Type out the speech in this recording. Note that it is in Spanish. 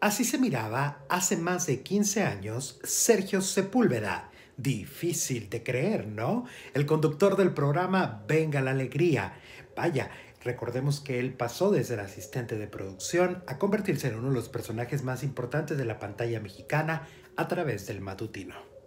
Así se miraba hace más de 15 años Sergio Sepúlveda. Difícil de creer, ¿no? El conductor del programa Venga la Alegría. Vaya, Recordemos que él pasó desde el asistente de producción a convertirse en uno de los personajes más importantes de la pantalla mexicana a través del matutino.